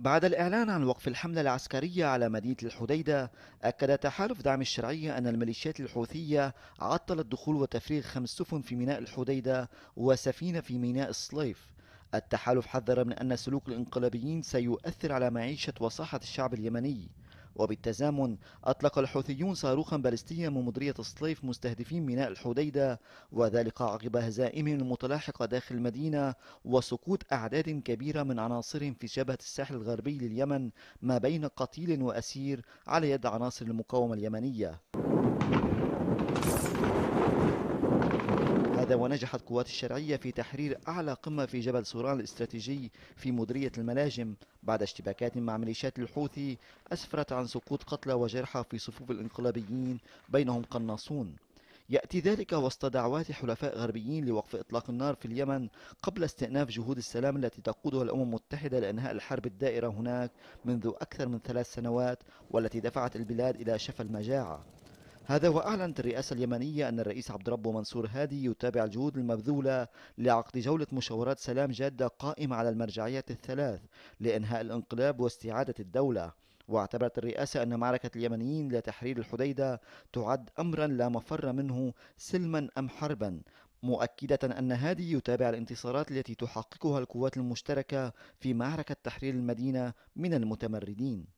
بعد الإعلان عن وقف الحملة العسكرية على مدينة الحديدة أكد تحالف دعم الشرعية أن الميليشيات الحوثية عطلت دخول وتفريغ خمس سفن في ميناء الحديدة وسفينة في ميناء الصليف التحالف حذر من أن سلوك الانقلابيين سيؤثر على معيشة وصحة الشعب اليمني وبالتزامن أطلق الحوثيون صاروخا بالستيا من مدرية الصيف مستهدفين ميناء الحديدة وذلك عقب هزائمهم المتلاحقة داخل المدينة وسقوط أعداد كبيرة من عناصرهم في شبهة الساحل الغربي لليمن ما بين قتيل وأسير على يد عناصر المقاومة اليمنية هذا ونجحت قوات الشرعية في تحرير أعلى قمة في جبل سوران الاستراتيجي في مديرية الملاجم بعد اشتباكات مع ميليشيات الحوثي أسفرت عن سقوط قتلى وجرحى في صفوف الانقلابيين بينهم قناصون يأتي ذلك وسط دعوات حلفاء غربيين لوقف إطلاق النار في اليمن قبل استئناف جهود السلام التي تقودها الأمم المتحدة لإنهاء الحرب الدائرة هناك منذ أكثر من ثلاث سنوات والتي دفعت البلاد إلى شفى المجاعة هذا وأعلنت الرئاسة اليمنية أن الرئيس عبد ربه منصور هادي يتابع الجهود المبذولة لعقد جولة مشاورات سلام جادة قائمة على المرجعيات الثلاث لإنهاء الانقلاب واستعادة الدولة واعتبرت الرئاسة أن معركة اليمنيين لتحرير الحديدة تعد أمرا لا مفر منه سلما أم حربا مؤكدة أن هادي يتابع الانتصارات التي تحققها القوات المشتركة في معركة تحرير المدينة من المتمردين